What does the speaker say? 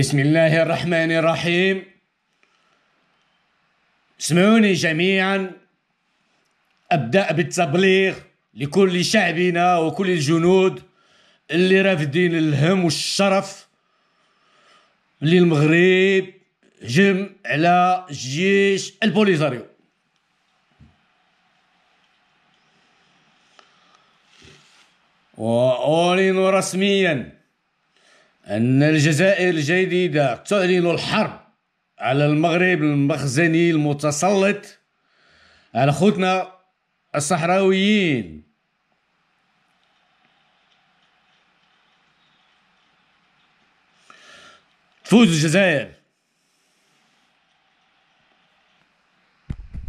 بسم الله الرحمن الرحيم اسمعوني جميعا ابدا بالتبليغ لكل شعبنا وكل الجنود اللي رافدين الهم والشرف اللي المغرب هجم على جيش البوليزاريو وأعلن رسميا أن الجزائر الجديدة تعلن الحرب على المغرب المخزني المتسلط على خوتنا الصحراويين تفوز الجزائر